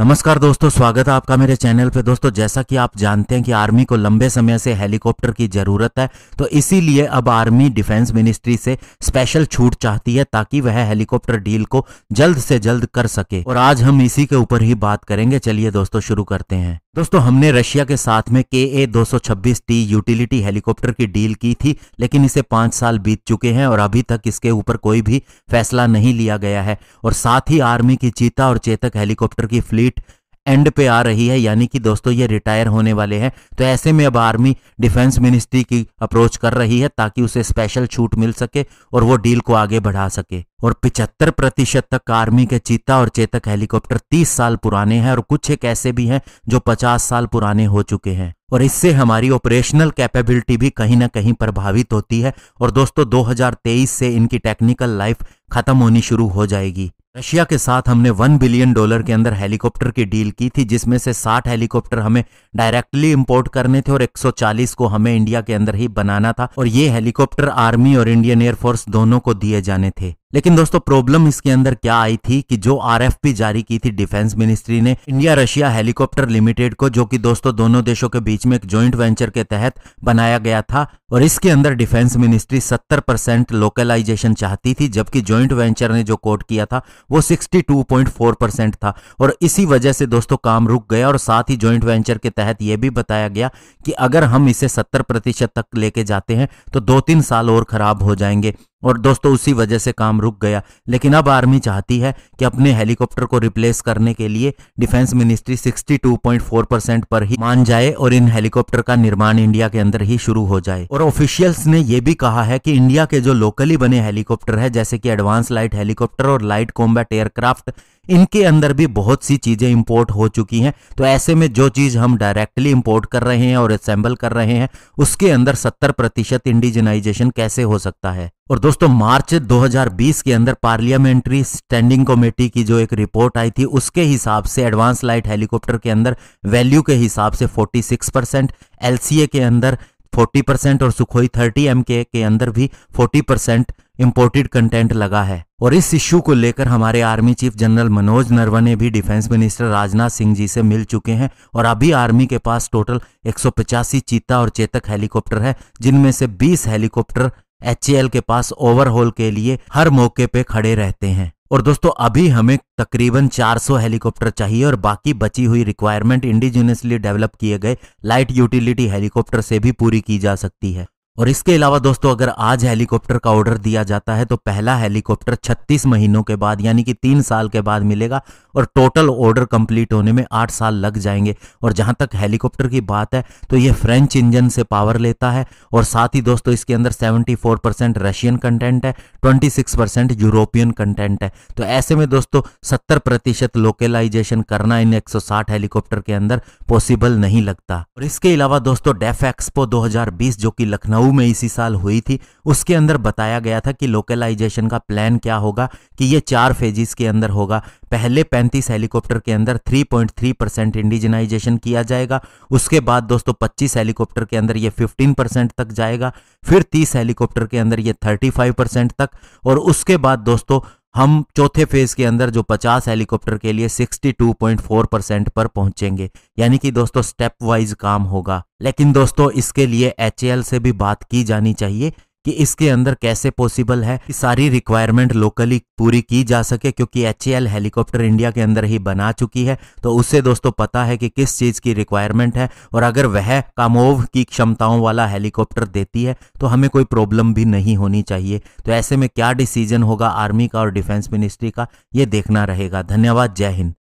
नमस्कार दोस्तों स्वागत है आपका मेरे चैनल पे दोस्तों जैसा कि आप जानते हैं कि आर्मी को लंबे समय से हेलीकॉप्टर की ज़रूरत है तो इसीलिए अब आर्मी डिफेंस मिनिस्ट्री से स्पेशल छूट चाहती है ताकि वह हेलीकॉप्टर डील को जल्द से जल्द कर सके और आज हम इसी के ऊपर ही बात करेंगे चलिए दोस्तों शुरू करते हैं दोस्तों हमने रशिया के साथ में के ए दो टी यूटिलिटी हेलीकॉप्टर की डील की थी लेकिन इसे पांच साल बीत चुके हैं और अभी तक इसके ऊपर कोई भी फैसला नहीं लिया गया है और साथ ही आर्मी की चीता और चेतक हेलीकॉप्टर की फ्लीट एंड पे आ रही है यानी कि दोस्तों ये रिटायर होने वाले हैं तो ऐसे में अब आर्मी डिफेंस मिनिस्ट्री की अप्रोच कर रही है ताकि उसे स्पेशल छूट मिल सके और वो डील को आगे बढ़ा सके और पिछहत्तर प्रतिशत तक आर्मी के चीता और चेतक हेलीकॉप्टर 30 साल पुराने हैं और कुछ एक ऐसे भी हैं जो 50 साल पुराने हो चुके हैं और इससे हमारी ऑपरेशनल कैपेबिलिटी भी कहीं ना कहीं प्रभावित होती है और दोस्तों 2023 से इनकी टेक्निकल लाइफ खत्म होनी शुरू हो जाएगी रशिया के साथ हमने वन बिलियन डॉलर के अंदर हेलीकॉप्टर की डील की थी जिसमें से साठ हेलीकॉप्टर हमें डायरेक्टली इंपोर्ट करने थे और 140 को हमें इंडिया के अंदर ही बनाना था और ये हेलीकॉप्टर आर्मी और इंडियन एयरफोर्स दोनों को दिए जाने थे लेकिन दोस्तों प्रॉब्लम इसके अंदर क्या आई थी कि जो आरएफपी जारी की थी डिफेंस मिनिस्ट्री ने इंडिया रशिया हेलीकॉप्टर लिमिटेड को जो कि दोस्तों दोनों देशों के बीच में एक ज्वाइंट वेंचर के तहत बनाया गया था और इसके अंदर डिफेंस मिनिस्ट्री 70 परसेंट लोकलाइजेशन चाहती थी जबकि ज्वाइंट वेंचर ने जो कोट किया था वो 62.4 परसेंट था और इसी वजह से दोस्तों काम रुक गया और साथ ही ज्वाइंट वेंचर के तहत यह भी बताया गया कि अगर हम इसे 70 प्रतिशत तक लेके जाते हैं तो दो तीन साल और खराब हो जाएंगे और दोस्तों उसी वजह से काम रुक गया लेकिन अब आर्मी चाहती है कि अपने हेलीकॉप्टर को रिप्लेस करने के लिए डिफेंस मिनिस्ट्री 62.4 परसेंट पर ही मान जाए और इन हेलीकॉप्टर का निर्माण इंडिया के अंदर ही शुरू हो जाए और ऑफिशियल्स ने यह भी कहा है कि इंडिया के जो लोकली बने हेलीकॉप्टर है जैसे कि एडवांस लाइट हेलीकॉप्टर और लाइट कॉम्बैट एयरक्राफ्ट इनके अंदर भी बहुत सी चीज़ें इंपोर्ट हो चुकी हैं तो ऐसे में जो चीज़ हम डायरेक्टली इंपोर्ट कर रहे हैं और असेंबल कर रहे हैं उसके अंदर सत्तर प्रतिशत इंडिजनाइजेशन कैसे हो सकता है और दोस्तों मार्च 2020 के अंदर पार्लियामेंट्री स्टैंडिंग कमेटी की जो एक रिपोर्ट आई थी उसके हिसाब से एडवांस लाइट हेलीकॉप्टर के अंदर वैल्यू के हिसाब से फोर्टी परसेंट के अंदर 40 परसेंट और सुखोई 30 एम के अंदर भी 40 परसेंट इम्पोर्टेड कंटेंट लगा है और इस इश्यू को लेकर हमारे army chief general Manoj Naravane भी डिफेंस मिनिस्टर राजनाथ सिंह जी से मिल चुके हैं और अभी आर्मी के पास टोटल एक चीता और चेतक हेलीकॉप्टर है जिनमें से 20 हेलीकॉप्टर एच के पास ओवरहॉल के लिए हर मौके पे खड़े रहते हैं और दोस्तों अभी हमें तकरीबन 400 हेलीकॉप्टर चाहिए और बाकी बची हुई रिक्वायरमेंट इंडिजिनियसली डेवलप किए गए लाइट यूटिलिटी हेलीकॉप्टर से भी पूरी की जा सकती है और इसके अलावा दोस्तों अगर आज हेलीकॉप्टर का ऑर्डर दिया जाता है तो पहला हेलीकॉप्टर 36 महीनों के बाद यानी कि तीन साल के बाद मिलेगा और टोटल ऑर्डर कंप्लीट होने में आठ साल लग जाएंगे और जहां तक हेलीकॉप्टर की बात है तो ये फ्रेंच इंजन से पावर लेता है और साथ ही दोस्तों इसके अंदर 74 परसेंट रशियन कंटेंट है 26 परसेंट यूरोपियन कंटेंट है तो ऐसे में दोस्तों 70 प्रतिशत लोकेलाइजेशन करना इन 160 हेलीकॉप्टर के अंदर पॉसिबल नहीं लगता और इसके अलावा दोस्तों डेफ एक्सपो दो जो कि लखनऊ में इसी साल हुई थी उसके अंदर बताया गया था कि लोकेलाइजेशन का प्लान क्या होगा कि ये चार फेजिस के अंदर होगा पहले 35 हेलीकॉप्टर के अंदर 3.3 परसेंट इंडिजनाइजेशन किया जाएगा उसके बाद दोस्तों 25 हेलीकॉप्टर के अंदर ये 15 परसेंट तक जाएगा फिर 30 हेलीकॉप्टर के अंदर ये 35 परसेंट तक और उसके बाद दोस्तों हम चौथे फेज के अंदर जो 50 हेलीकॉप्टर के लिए 62.4 परसेंट पर पहुंचेंगे यानी कि दोस्तों स्टेप वाइज काम होगा लेकिन दोस्तों इसके लिए एच से भी बात की जानी चाहिए कि इसके अंदर कैसे पॉसिबल है कि सारी रिक्वायरमेंट लोकली पूरी की जा सके क्योंकि एच हेलीकॉप्टर इंडिया के अंदर ही बना चुकी है तो उससे दोस्तों पता है कि किस चीज़ की रिक्वायरमेंट है और अगर वह कामोव की क्षमताओं वाला हेलीकॉप्टर देती है तो हमें कोई प्रॉब्लम भी नहीं होनी चाहिए तो ऐसे में क्या डिसीजन होगा आर्मी का और डिफेंस मिनिस्ट्री का ये देखना रहेगा धन्यवाद जय हिंद